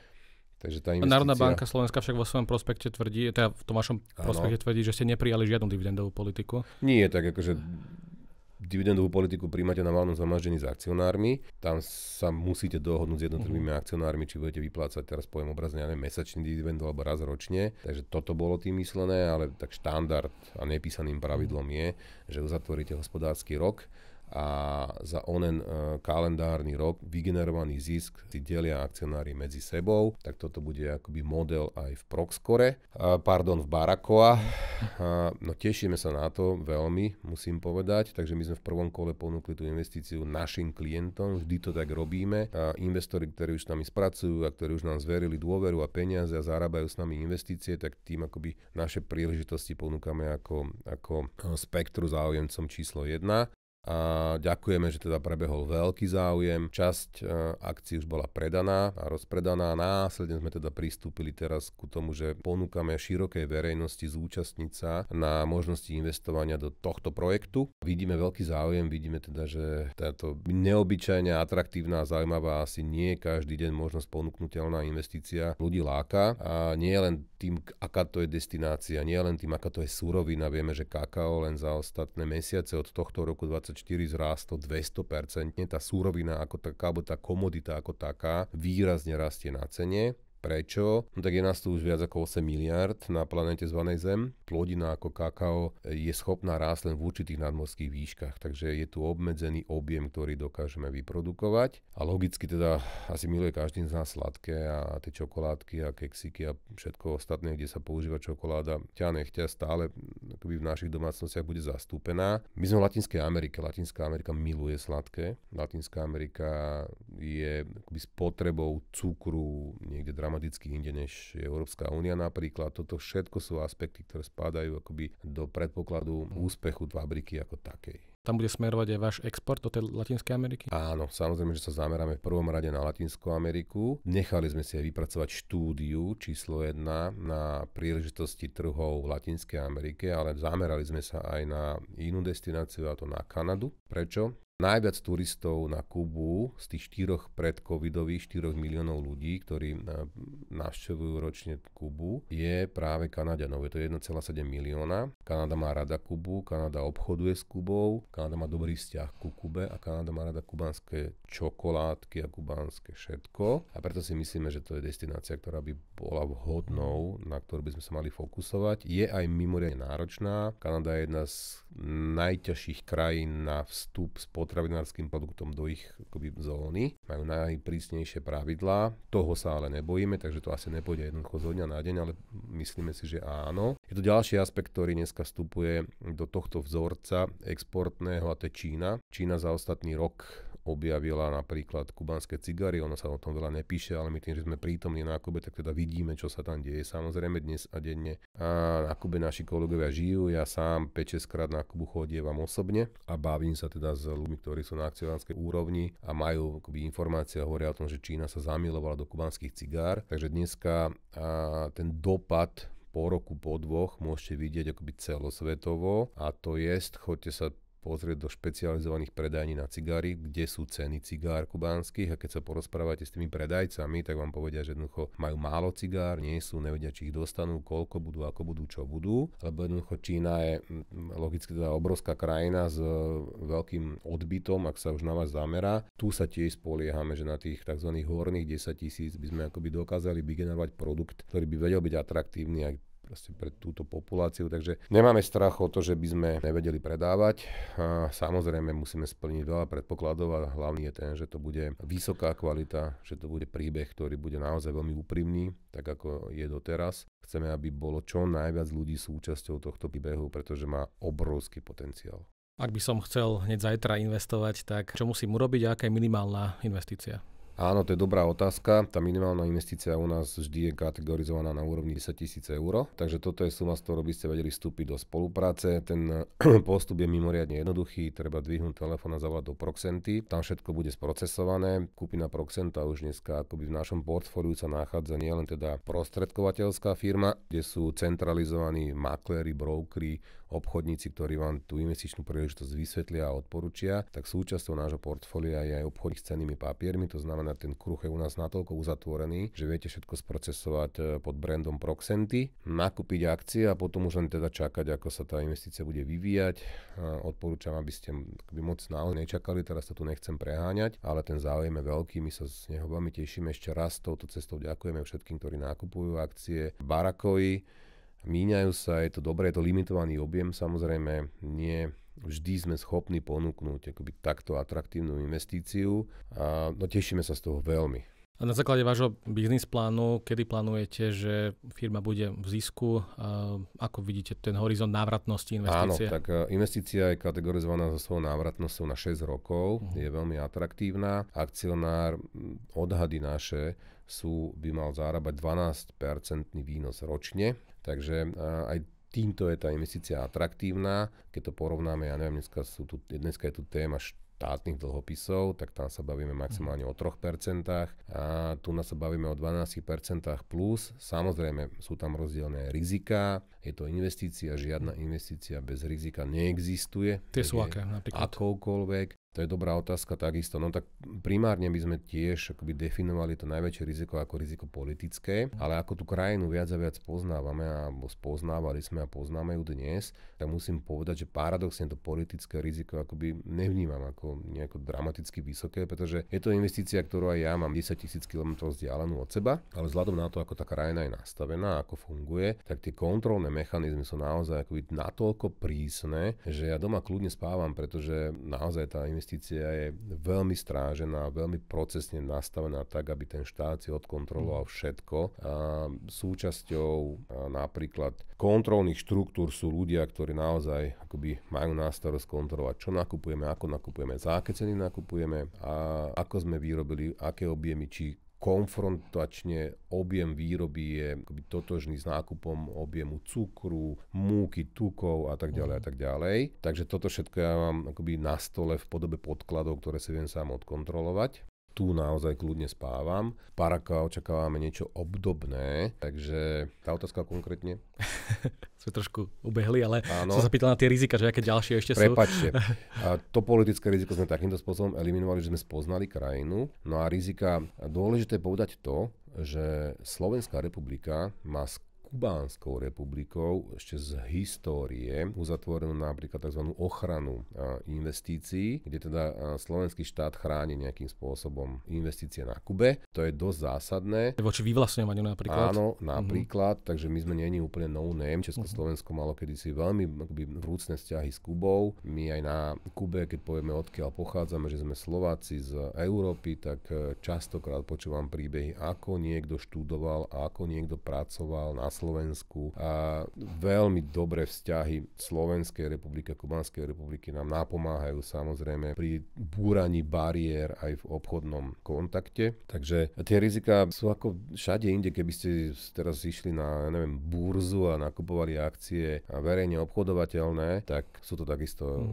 Takže tá investícia... Národná banka Slovenska však vo svojom prospekte tvrdí, teda v tom vašom ano. prospekte tvrdí, že ste neprijali žiadnu dividendovú politiku. Nie, tak akože dividendovú politiku príjmate na valnom zhromaždení s akcionármi. Tam sa musíte dohodnúť s jednotlivými uh-huh. akcionármi, či budete vyplácať, teraz pojem obrazne, neviem, mesačný dividend alebo raz ročne. Takže toto bolo tým myslené, ale tak štandard a nepísaným pravidlom mhm. je, že uzatvoríte hospodársky rok, a za onen e, kalendárny rok vygenerovaný zisk si delia akcionári medzi sebou, tak toto bude akoby model aj v Proxcore, pardon, v Barakoa. No tešíme sa na to veľmi, musím povedať, takže my sme v prvom kole ponúkli tú investíciu našim klientom, vždy to tak robíme. Investori, ktorí už s nami spracujú a ktorí už nám zverili dôveru a peniaze a zarábajú s nami investície, tak tým akoby naše príležitosti ponúkame ako, ako spektru záujemcom číslo 1 a ďakujeme, že teda prebehol veľký záujem. Časť e, akcií už bola predaná a rozpredaná. Následne sme teda pristúpili teraz ku tomu, že ponúkame širokej verejnosti zúčastniť sa na možnosti investovania do tohto projektu. Vidíme veľký záujem, vidíme teda, že táto neobyčajne atraktívna a zaujímavá asi nie každý deň možnosť ponúknutelná investícia ľudí láka a nie len tým, aká to je destinácia, nie len tým, aká to je súrovina. Vieme, že kakao len za ostatné mesiace od tohto roku 20 2024 zrástlo 200%, tá súrovina ako taká, alebo tá komodita ako taká výrazne rastie na cene Prečo? No tak je nás tu už viac ako 8 miliard na planete zvanej Zem. Plodina ako kakao je schopná rásť len v určitých nadmorských výškach, takže je tu obmedzený objem, ktorý dokážeme vyprodukovať. A logicky teda asi miluje každý z nás sladké a tie čokoládky a keksiky a všetko ostatné, kde sa používa čokoláda, ťa nechťa stále akoby v našich domácnostiach bude zastúpená. My sme v Latinskej Amerike, Latinská Amerika miluje sladké. Latinská Amerika je akoby spotrebou cukru niekde dramatické dramaticky inde než Európska únia napríklad. Toto všetko sú aspekty, ktoré spadajú akoby do predpokladu úspechu fabriky ako takej. Tam bude smerovať aj váš export do tej Latinskej Ameriky? Áno, samozrejme, že sa zameráme v prvom rade na Latinskú Ameriku. Nechali sme si aj vypracovať štúdiu číslo 1 na príležitosti trhov v Latinskej Amerike, ale zamerali sme sa aj na inú destináciu, a to na Kanadu. Prečo? najviac turistov na Kubu z tých štyroch predcovidových, 4 miliónov ľudí, ktorí eh, navštevujú ročne Kubu, je práve Kanaďanov. Je to 1,7 milióna. Kanada má rada Kubu, Kanada obchoduje s Kubou, Kanada má dobrý vzťah ku Kube a Kanada má rada kubanské čokoládky a kubanské všetko. A preto si myslíme, že to je destinácia, ktorá by bola vhodnou, na ktorú by sme sa mali fokusovať. Je aj mimoriadne náročná. Kanada je jedna z najťažších krajín na vstup spod potravinárskym produktom do ich akoby, zóny. Majú najprísnejšie pravidlá, toho sa ale nebojíme, takže to asi nepôjde jednoducho zo dňa na deň, ale myslíme si, že áno. Je to ďalší aspekt, ktorý dneska vstupuje do tohto vzorca exportného a to je Čína. Čína za ostatný rok objavila napríklad kubanské cigary, ono sa o tom veľa nepíše, ale my tým, že sme prítomní na Kube, tak teda vidíme, čo sa tam deje samozrejme dnes a denne. A na Kube naši kolegovia žijú, ja sám 5-6 krát na Kubu chodievam osobne a bavím sa teda s ľuďmi, ktorí sú na akcionárskej úrovni a majú akoby, informácie a hovoria o tom, že Čína sa zamilovala do kubanských cigár. Takže dneska a, ten dopad po roku, po dvoch môžete vidieť akoby celosvetovo a to je, chodte sa pozrieť do špecializovaných predajní na cigary, kde sú ceny cigár kubánskych a keď sa porozprávate s tými predajcami, tak vám povedia, že jednoducho majú málo cigár, nie sú, nevedia, či ich dostanú, koľko budú, ako budú, čo budú, lebo jednoducho Čína je logicky teda obrovská krajina s e, veľkým odbytom, ak sa už na vás zamerá. Tu sa tiež spoliehame, že na tých tzv. horných 10 tisíc by sme akoby dokázali vygenerovať produkt, ktorý by vedel byť atraktívny aj proste pre túto populáciu, takže nemáme strach o to, že by sme nevedeli predávať. A samozrejme musíme splniť veľa predpokladov a hlavný je ten, že to bude vysoká kvalita, že to bude príbeh, ktorý bude naozaj veľmi úprimný, tak ako je doteraz. Chceme, aby bolo čo najviac ľudí súčasťou tohto príbehu, pretože má obrovský potenciál. Ak by som chcel hneď zajtra investovať, tak čo musím urobiť a aká je minimálna investícia? Áno, to je dobrá otázka. Tá minimálna investícia u nás vždy je kategorizovaná na úrovni 10 tisíc eur, takže toto je suma, s ktorou by ste vedeli vstúpiť do spolupráce. Ten <clears throat> postup je mimoriadne jednoduchý, treba dvihnúť telefón a zavolať do Proxenty. Tam všetko bude sprocesované. Kupina Proxenta už dneska akoby v našom portfóliu sa nachádza nielen teda prostredkovateľská firma, kde sú centralizovaní makléri, brokery, obchodníci, ktorí vám tú investičnú príležitosť vysvetlia a odporúčia, tak súčasťou nášho portfólia je aj obchod s cenými papiermi, to znamená, ten kruh je u nás natoľko uzatvorený, že viete všetko sprocesovať e, pod brandom Proxenty, nakúpiť akcie a potom už len teda čakať, ako sa tá investícia bude vyvíjať. E, odporúčam, aby ste by moc naozaj nečakali, teraz sa tu nechcem preháňať, ale ten záujem je veľký, my sa z neho veľmi tešíme ešte raz touto cestou ďakujeme všetkým, ktorí nakupujú akcie Barakovi, Míňajú sa, je to dobré, je to limitovaný objem, samozrejme nie vždy sme schopní ponúknuť akoby takto atraktívnu investíciu a no, tešíme sa z toho veľmi. A na základe vášho biznis plánu, kedy plánujete, že firma bude v zisku? A ako vidíte ten horizont návratnosti investície? Áno, tak e, investícia je kategorizovaná so svojou návratnosťou na 6 rokov, uh-huh. je veľmi atraktívna. Akcionár odhady naše sú, by mal zarábať 12-percentný výnos ročne. Takže aj týmto je tá investícia atraktívna. Keď to porovnáme, ja neviem, dneska, sú tu, dneska je tu téma štátnych dlhopisov, tak tam sa bavíme maximálne o 3%. A tu nás sa bavíme o 12% plus. Samozrejme, sú tam rozdielne rizika. Je to investícia, žiadna hm. investícia bez rizika neexistuje. Tie sú aké napríklad? Akoukoľvek. To je dobrá otázka takisto. No tak primárne by sme tiež akoby definovali to najväčšie riziko ako riziko politické, hm. ale ako tú krajinu viac a viac poznávame a spoznávali sme a poznáme ju dnes, tak musím povedať, že paradoxne to politické riziko akoby nevnímam ako nejako dramaticky vysoké, pretože je to investícia, ktorú aj ja mám 10 tisíc kilometrov vzdialenú od seba, ale vzhľadom na to, ako tá krajina je nastavená, ako funguje, tak tie kontrolné ochranné mechanizmy sú naozaj akoby natoľko prísne, že ja doma kľudne spávam, pretože naozaj tá investícia je veľmi strážená, veľmi procesne nastavená tak, aby ten štát si odkontroloval mm. všetko. A súčasťou napríklad kontrolných štruktúr sú ľudia, ktorí naozaj akoby majú na starosť kontrolovať, čo nakupujeme, ako nakupujeme, za aké ceny nakupujeme a ako sme vyrobili, aké objemy, či konfrontačne objem výroby je akoby totožný s nákupom objemu cukru, múky, tukov a tak ďalej a mhm. tak ďalej. Takže toto všetko ja mám akoby na stole v podobe podkladov, ktoré si viem sám odkontrolovať tu naozaj kľudne spávam. Paraka očakávame niečo obdobné, takže tá otázka konkrétne. <laughs> Sme trošku ubehli, ale Áno. som sa pýtal na tie rizika, že aké ďalšie ešte Prepačte. sú. Prepačte. <laughs> to politické riziko sme takýmto spôsobom eliminovali, že sme spoznali krajinu. No a rizika, dôležité povedať to, že Slovenská republika má Kubánskou republikou ešte z histórie uzatvorenú napríklad tzv. ochranu investícií, kde teda slovenský štát chráni nejakým spôsobom investície na Kube. To je dosť zásadné. Voči vyvlastňovaniu napríklad. Áno, mhm. napríklad, mm-hmm. takže my sme není úplne no name. Československo uh-huh. malo kedysi veľmi akoby, vrúcne vzťahy s Kubou. My aj na Kube, keď povieme odkiaľ pochádzame, že sme Slováci z Európy, tak e, častokrát počúvam príbehy, ako niekto študoval, ako niekto pracoval na Slovensku a veľmi dobré vzťahy Slovenskej republiky a Kubanskej republiky nám napomáhajú samozrejme pri búraní bariér aj v obchodnom kontakte. Takže tie rizika sú ako všade inde, keby ste teraz išli na neviem, burzu a nakupovali akcie a verejne obchodovateľné, tak sú to takisto mm.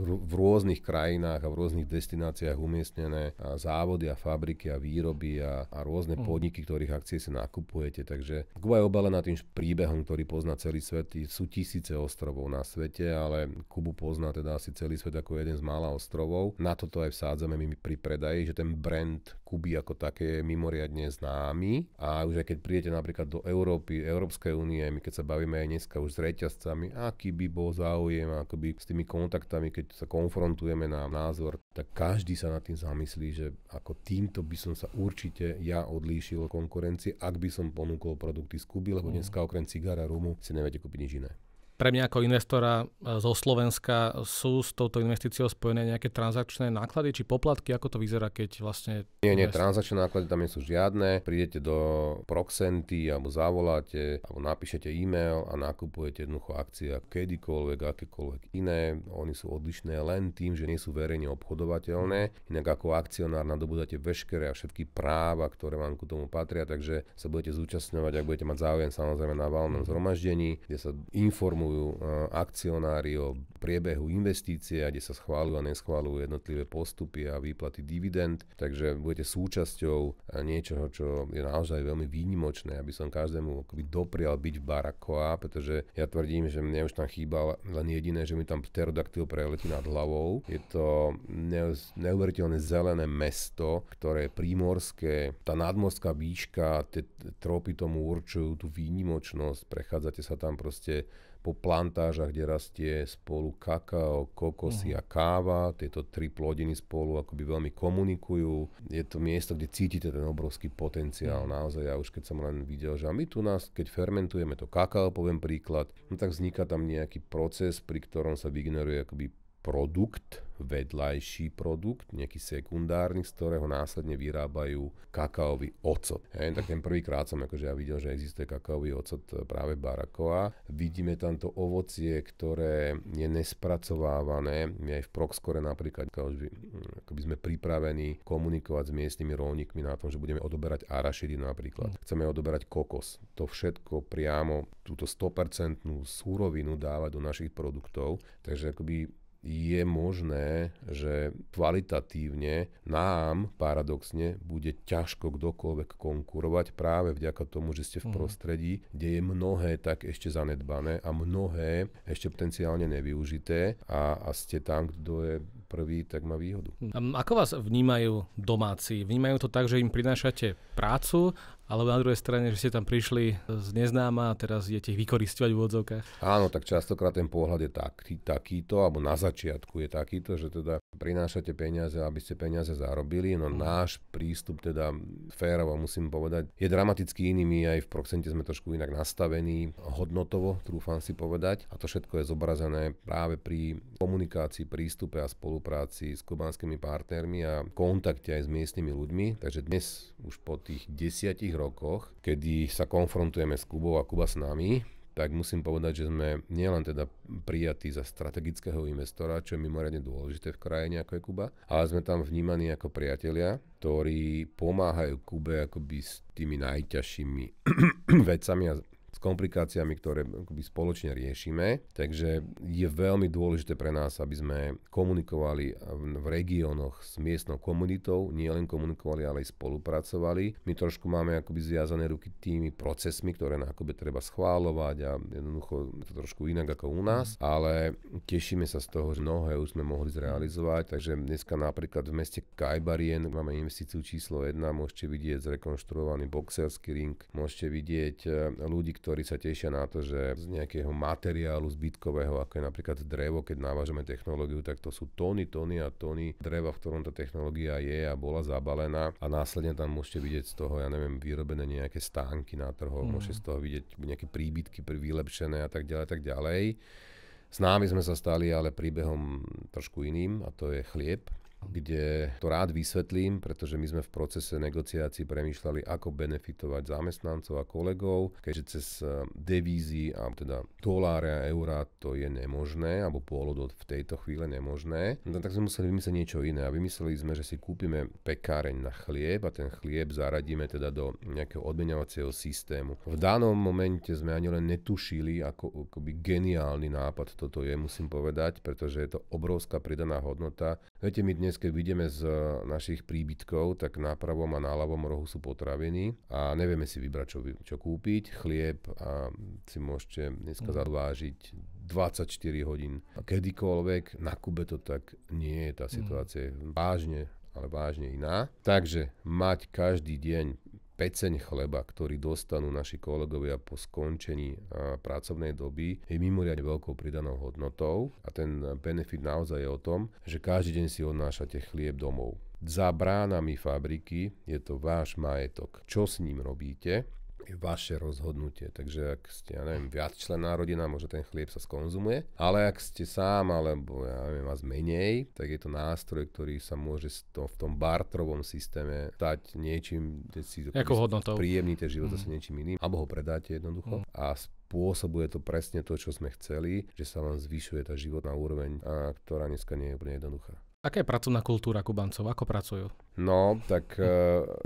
r- v rôznych krajinách a v rôznych destináciách umiestnené a závody a fabriky a výroby a, a rôzne mm. podniky, ktorých akcie si nakupujete. Takže Kuba je obalená tým príbehom, ktorý pozná celý svet. Sú tisíce ostrovov na svete, ale Kubu pozná teda asi celý svet ako jeden z mála ostrovov. Na toto aj vsádzame my pri predaji, že ten brand Kuby ako také je mimoriadne známy a už aj keď prídete napríklad do Európy, Európskej únie, my keď sa bavíme aj dneska už s reťazcami, aký by bol záujem, akoby s tými kontaktami, keď sa konfrontujeme na názor, tak každý sa nad tým zamyslí, že ako týmto by som sa určite ja odlíšil konkurencie, ak by som ponúkol produkty z Kuby, lebo Dneska okrem cigara, rumu si neviete kúpiť nič iné pre mňa ako investora e, zo Slovenska sú s touto investíciou spojené nejaké transakčné náklady či poplatky? Ako to vyzerá, keď vlastne... Nie, nie, transakčné náklady tam nie sú žiadne. Prídete do Proxenty alebo zavoláte alebo napíšete e-mail a nakupujete jednoducho akcie kedykoľvek, akékoľvek iné. Oni sú odlišné len tým, že nie sú verejne obchodovateľné. Inak ako akcionár nadobudáte veškeré a všetky práva, ktoré vám ku tomu patria, takže sa budete zúčastňovať, ak budete mať záujem samozrejme na valnom mhm. zhromaždení, kde sa informuje informujú eh, akcionári o priebehu investície, kde sa schválujú a neschválujú jednotlivé postupy a výplaty dividend, takže budete súčasťou eh, niečoho, čo je naozaj veľmi výnimočné, aby som každému akoby doprial byť v Barakoa, pretože ja tvrdím, že mne už tam chýba len jediné, že mi tam pterodaktyl preletí nad hlavou. Je to neuveriteľne zelené mesto, ktoré je prímorské, tá nadmorská výška, tie tropy tomu určujú tú výnimočnosť, prechádzate sa tam proste po plantážach, kde rastie spolu kakao, kokosy uh-huh. a káva. Tieto tri plodiny spolu akoby veľmi komunikujú. Je to miesto, kde cítite ten obrovský potenciál. Uh-huh. Naozaj, ja už keď som len videl, že a my tu nás, keď fermentujeme to kakao, poviem príklad, no tak vzniká tam nejaký proces, pri ktorom sa vygeneruje akoby produkt, vedľajší produkt, nejaký sekundárny, z ktorého následne vyrábajú kakaový ocot. Hej, tak ten prvýkrát som akože ja videl, že existuje kakaový ocot práve Barakoa. Vidíme tam to ovocie, ktoré je nespracovávané. My aj v Proxcore napríklad, keby sme pripravení komunikovať s miestnymi rovníkmi na tom, že budeme odoberať arašidy napríklad. Mm. Chceme odoberať kokos. To všetko priamo, túto 100% súrovinu dávať do našich produktov. Takže akoby je možné, že kvalitatívne nám paradoxne bude ťažko kdokoľvek konkurovať práve vďaka tomu, že ste v mhm. prostredí, kde je mnohé tak ešte zanedbané a mnohé ešte potenciálne nevyužité a, a ste tam, kto je prvý, tak má výhodu. Mhm. Ako vás vnímajú domáci? Vnímajú to tak, že im prinášate prácu alebo na druhej strane, že ste tam prišli z neznáma a teraz idete ich vykoristovať v úvodzovkách. Áno, tak častokrát ten pohľad je tak, takýto, alebo na začiatku je takýto, že teda prinášate peniaze, aby ste peniaze zarobili, no mm. náš prístup teda férovo musím povedať, je dramaticky iný, my aj v Proxente sme trošku inak nastavení hodnotovo, trúfam si povedať, a to všetko je zobrazené práve pri komunikácii, prístupe a spolupráci s kubanskými partnermi a kontakte aj s miestnymi ľuďmi, takže dnes už po tých desiatich rokoch, kedy sa konfrontujeme s Kubou a Kuba s nami, tak musím povedať, že sme nielen teda prijatí za strategického investora, čo je mimoriadne dôležité v krajine ako je Kuba, ale sme tam vnímaní ako priatelia, ktorí pomáhajú Kube akoby s tými najťažšími <clears throat> vecami a s komplikáciami, ktoré akoby spoločne riešime. Takže je veľmi dôležité pre nás, aby sme komunikovali v regiónoch s miestnou komunitou, nielen komunikovali, ale aj spolupracovali. My trošku máme akoby zviazané ruky tými procesmi, ktoré na akoby treba schválovať a jednoducho to trošku inak ako u nás, ale tešíme sa z toho, že mnohé už sme mohli zrealizovať, takže dneska napríklad v meste Kajbarien máme investíciu číslo 1, môžete vidieť zrekonštruovaný boxerský ring, môžete vidieť e, ľudí, ktorí sa tešia na to, že z nejakého materiálu zbytkového, ako je napríklad drevo, keď navážeme technológiu, tak to sú tóny, tóny a tóny dreva, v ktorom tá technológia je a bola zabalená a následne tam môžete vidieť z toho, ja neviem, vyrobené nejaké stánky na trhoch, mm. môžete z toho vidieť nejaké príbytky vylepšené a tak ďalej, tak ďalej. S námi sme sa stali ale príbehom trošku iným a to je chlieb kde to rád vysvetlím, pretože my sme v procese negociácií premýšľali, ako benefitovať zamestnancov a kolegov, keďže cez e, devízy a teda doláre a eurá to je nemožné, alebo pôvod v tejto chvíle nemožné, no tak sme museli vymyslieť niečo iné a vymysleli sme, že si kúpime pekáreň na chlieb a ten chlieb zaradíme teda do nejakého odmeňovacieho systému. V danom momente sme ani len netušili, ako, by geniálny nápad toto je, musím povedať, pretože je to obrovská pridaná hodnota. Viete, my dnes dnes, keď vidíme z eh, našich príbytkov, tak na pravom a ľavom rohu sú potraviny a nevieme si vybrať, čo, čo kúpiť. Chlieb a si môžete dneska mm. zadvážiť 24 hodín. A kedykoľvek, na Kube to tak nie je, tá mm. situácia je vážne ale vážne iná. Takže mať každý deň peceň chleba, ktorý dostanú naši kolegovia po skončení pracovnej doby, je mimoriadne veľkou pridanou hodnotou a ten benefit naozaj je o tom, že každý deň si odnášate chlieb domov. Za bránami fabriky je to váš majetok. Čo s ním robíte? je vaše rozhodnutie. Takže ak ste, ja neviem, viac člená rodina, možno ten chlieb sa skonzumuje. Ale ak ste sám, alebo ja neviem, vás menej, tak je to nástroj, ktorý sa môže to, v tom bartrovom systéme stať niečím, kde si príjemný príjemníte život mm. zase mhm. niečím iným, alebo ho predáte jednoducho. Mm. A spôsobuje to presne to, čo sme chceli, že sa vám zvyšuje tá životná úroveň, a ktorá dneska nie je úplne jednoduchá. Aká je pracovná kultúra Kubancov? Ako pracujú? No, tak uh,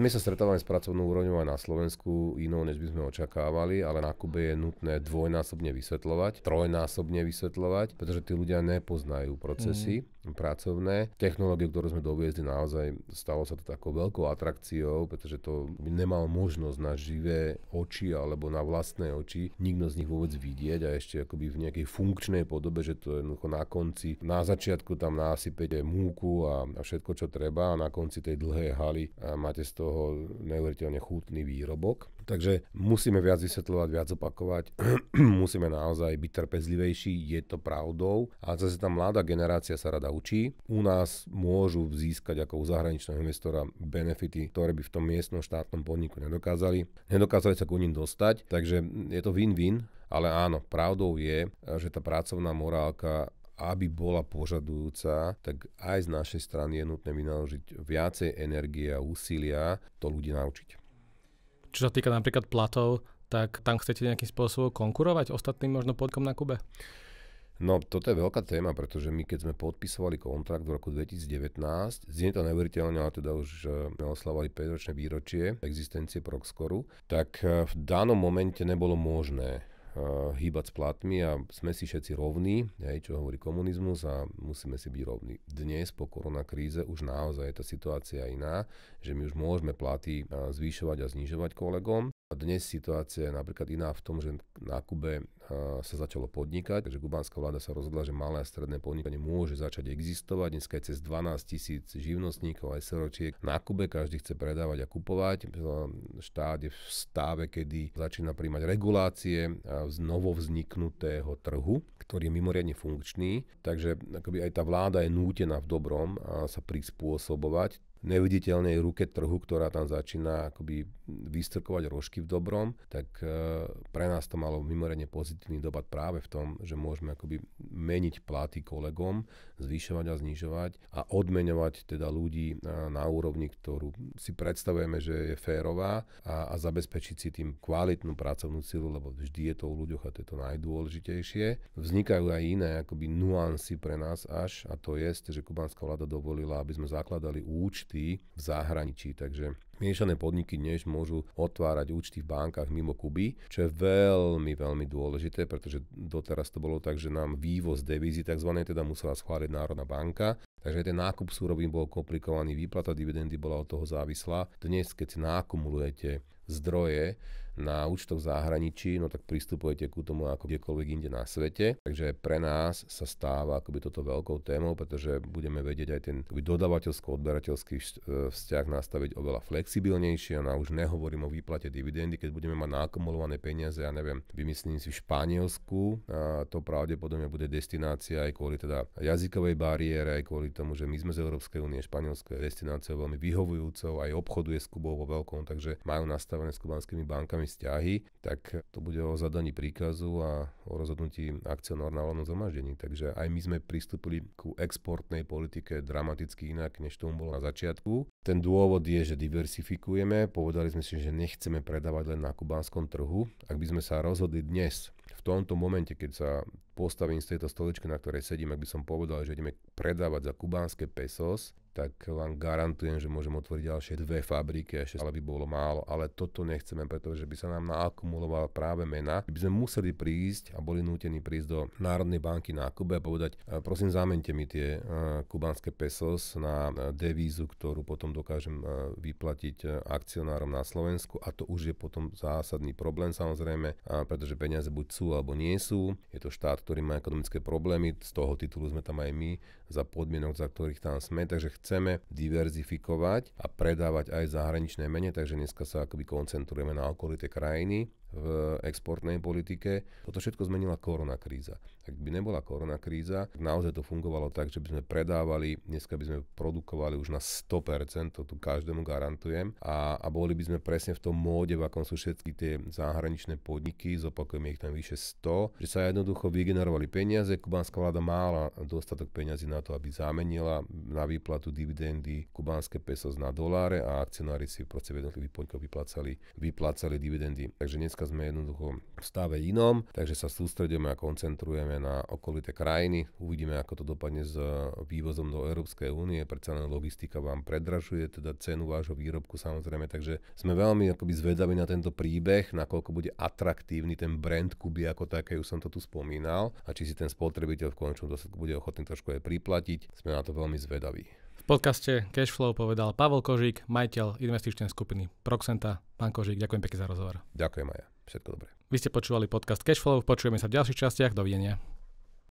my sa stretávame s pracovnou úrovňou aj na Slovensku inou, než by sme očakávali, ale na Kube je nutné dvojnásobne vysvetľovať, trojnásobne vysvetľovať, pretože tí ľudia nepoznajú procesy mm. pracovné. Technológiu, ktorú sme doviezli, naozaj stalo sa to takou veľkou atrakciou, pretože to nemal možnosť na živé oči alebo na vlastné oči nikto z nich vôbec vidieť a ešte akoby v nejakej funkčnej podobe, že to jednoducho na konci, na začiatku tam násypete múku a, a všetko, čo treba a na konci tej dlhé haly a máte z toho neuveriteľne chutný výrobok. Takže musíme viac vysvetľovať, viac opakovať, <clears throat> musíme naozaj byť trpezlivejší, je to pravdou. A zase tá mladá generácia sa rada učí. U nás môžu získať ako u zahraničného investora benefity, ktoré by v tom miestnom štátnom podniku nedokázali. Nedokázali sa k ním dostať, takže je to win-win. Ale áno, pravdou je, že tá pracovná morálka aby bola požadujúca, tak aj z našej strany je nutné vynaložiť viacej energie a úsilia to ľudí naučiť. Čo sa týka napríklad platov, tak tam chcete nejakým spôsobom konkurovať ostatným možno podkom na Kube? No, toto je veľká téma, pretože my keď sme podpisovali kontrakt v roku 2019, znie to neuveriteľne, ale teda už oslavovali 5-ročné výročie existencie Proxcoru, tak eh, v danom momente nebolo možné Eh, hýbať s platmi a sme si všetci rovní, hej, čo hovorí komunizmus a musíme si byť rovní. Dnes po koronakríze už naozaj je tá situácia iná, že my už môžeme platy eh, zvýšovať a znižovať kolegom dnes situácia je napríklad iná v tom, že na Kube sa začalo podnikať, takže kubánska vláda sa rozhodla, že malé a stredné podnikanie môže začať existovať. Dneska je cez 12 tisíc živnostníkov aj SROčiek. Na Kube každý chce predávať a kupovať. Štát je v stave, kedy začína príjmať regulácie z novovzniknutého trhu, ktorý je mimoriadne funkčný. Takže akoby aj tá vláda je nútená v dobrom sa prispôsobovať neviditeľnej ruke trhu, ktorá tam začína akoby vystrkovať rožky v dobrom, tak e, pre nás to malo mimoriadne pozitívny dopad práve v tom, že môžeme akoby meniť platy kolegom, zvyšovať a znižovať a odmeňovať teda ľudí na, e, na úrovni, ktorú si predstavujeme, že je férová a, a zabezpečiť si tým kvalitnú pracovnú silu, lebo vždy je to u ľuďoch a to je to najdôležitejšie. Vznikajú aj iné akoby nuancy pre nás až a to je, že kubánska vláda dovolila, aby sme zakladali účty účty v zahraničí. Takže miešané podniky dnes môžu otvárať účty v bankách mimo Kuby, čo je veľmi, veľmi dôležité, pretože doteraz to bolo tak, že nám vývoz devízy tzv. teda musela schváliť Národná banka, Takže ten nákup súrovín bol komplikovaný, výplata dividendy bola od toho závislá. Dnes, keď si nákumulujete zdroje, na účtoch zahraničí, no tak pristupujete ku tomu ako kdekoľvek inde na svete. Takže pre nás sa stáva akoby toto veľkou témou, pretože budeme vedieť aj ten dodavateľsko-odberateľský e, vzťah nastaviť oveľa flexibilnejšie. No a už nehovorím o výplate dividendy, keď budeme mať naakumulované peniaze, ja neviem, vymyslím si v Španielsku, a to pravdepodobne bude destinácia aj kvôli teda jazykovej bariére, aj kvôli tomu, že my sme z Európskej únie, Španielsko je destináciou veľmi vyhovujúcou, aj obchoduje s Kubou vo veľkom, takže majú nastavené s kubanskými bankami vzťahy, tak to bude o zadaní príkazu a o rozhodnutí akcionár na hlavnom zamaždení. Takže aj my sme pristúpili ku exportnej politike dramaticky inak, než tomu bolo na začiatku. Ten dôvod je, že diversifikujeme. Povedali sme si, že nechceme predávať len na kubánskom trhu. Ak by sme sa rozhodli dnes, v tomto momente, keď sa postavím z tejto stoličky, na ktorej sedím, ak by som povedal, že ideme predávať za kubánske pesos, tak vám garantujem, že môžem otvoriť ďalšie dve fabriky, ešte ale by bolo málo, ale toto nechceme, pretože by sa nám naakumulovala práve mena, by sme museli prísť a boli nútení prísť do Národnej banky na Kube a povedať, e, prosím zamente mi tie e, kubánske pesos na e, devízu, ktorú potom dokážem vyplatiť akcionárom na Slovensku a to už je potom zásadný problém samozrejme, pretože peniaze buď sú alebo nie sú, je to štát, štát, ktorý má ekonomické problémy, z toho titulu sme tam aj my, za podmienok, za ktorých tam sme, takže chceme diverzifikovať a predávať aj zahraničné mene, takže dneska sa akoby koncentrujeme na okolité krajiny v exportnej politike. Toto všetko zmenila korona kríza. Ak by nebola korona kríza, naozaj to fungovalo tak, že by sme predávali, dneska by sme produkovali už na 100%, to tu každému garantujem, a, a boli by sme presne v tom móde, v akom sú všetky tie zahraničné podniky, zopakujem ich tam vyše 100, že sa jednoducho vygenerovali peniaze, kubánska vláda mala dostatok peňazí na to, aby zamenila na výplatu dividendy kubánske pesos na doláre a akcionári si proste v jednotlivých podnikoch vyplácali, vyplácali dividendy. Takže dnes dneska sme jednoducho v stave inom, takže sa sústredíme a koncentrujeme na okolité krajiny. Uvidíme, ako to dopadne s e, vývozom do Európskej únie. Predsa len logistika vám predražuje, teda cenu vášho výrobku samozrejme. Takže sme veľmi akoby zvedaví na tento príbeh, nakoľko bude atraktívny ten brand Kuby ako také, už som to tu spomínal. A či si ten spotrebiteľ v končnom dôsledku bude ochotný trošku aj priplatiť, sme na to veľmi zvedaví podcaste Cashflow povedal Pavel Kožík, majiteľ investičnej skupiny Proxenta. Pán Kožík, ďakujem pekne za rozhovor. Ďakujem aj ja. Všetko dobré. Vy ste počúvali podcast Cashflow, počujeme sa v ďalších častiach. Dovidenia.